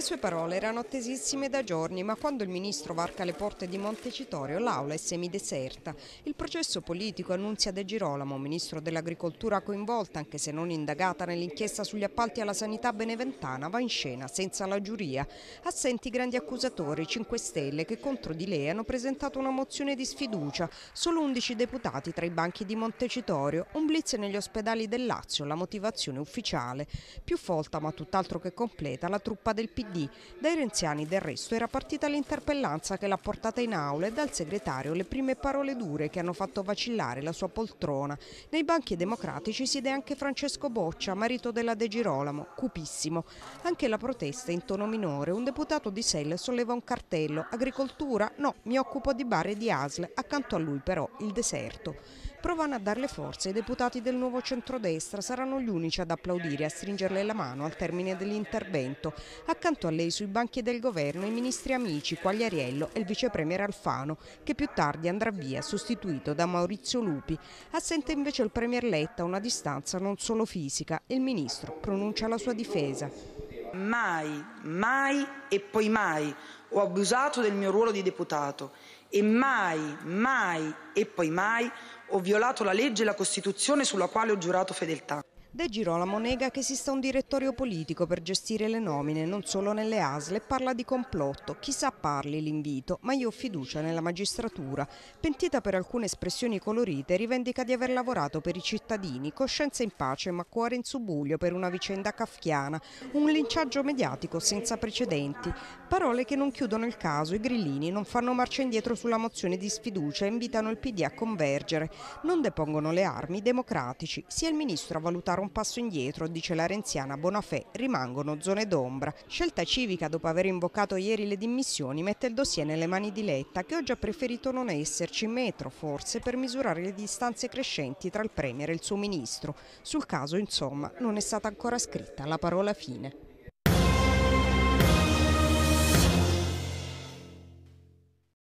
Le sue parole erano attesissime da giorni, ma quando il ministro varca le porte di Montecitorio l'aula è semideserta. Il processo politico annunzia De Girolamo, ministro dell'agricoltura coinvolta, anche se non indagata nell'inchiesta sugli appalti alla sanità beneventana, va in scena senza la giuria. Assenti i grandi accusatori 5 Stelle che contro di lei hanno presentato una mozione di sfiducia. Solo 11 deputati tra i banchi di Montecitorio, un blitz negli ospedali del Lazio, la motivazione ufficiale. Più folta ma tutt'altro che completa la truppa del PD PD. Dai renziani del resto era partita l'interpellanza che l'ha portata in aula e dal segretario le prime parole dure che hanno fatto vacillare la sua poltrona. Nei banchi democratici siede anche Francesco Boccia, marito della De Girolamo, cupissimo. Anche la protesta in tono minore, un deputato di Selle solleva un cartello, agricoltura? No, mi occupo di bar e di Asle, accanto a lui però il deserto. Provano a darle forze, i deputati del nuovo centrodestra saranno gli unici ad applaudire e a stringerle la mano al termine dell'intervento. Accanto accanto a lei sui banchi del governo i ministri Amici, Quagliariello e il vicepremier Alfano, che più tardi andrà via, sostituito da Maurizio Lupi. Assente invece il premier Letta a una distanza non solo fisica. Il ministro pronuncia la sua difesa. Mai, mai e poi mai ho abusato del mio ruolo di deputato e mai, mai e poi mai ho violato la legge e la Costituzione sulla quale ho giurato fedeltà. De Girolamo nega che esista un direttorio politico per gestire le nomine, non solo nelle ASL, e parla di complotto. Chissà parli l'invito, ma io ho fiducia nella magistratura. Pentita per alcune espressioni colorite, rivendica di aver lavorato per i cittadini, coscienza in pace ma cuore in subuglio per una vicenda kafkiana, un linciaggio mediatico senza precedenti. Parole che non chiudono il caso, i grillini non fanno marcia indietro sulla mozione di sfiducia e invitano il PD a convergere. Non depongono le armi i democratici, sia il ministro a valutare fare un passo indietro, dice la renziana Bonafè, rimangono zone d'ombra. Scelta civica dopo aver invocato ieri le dimissioni mette il dossier nelle mani di Letta che oggi ha preferito non esserci in metro, forse per misurare le distanze crescenti tra il Premier e il suo Ministro. Sul caso, insomma, non è stata ancora scritta la parola fine.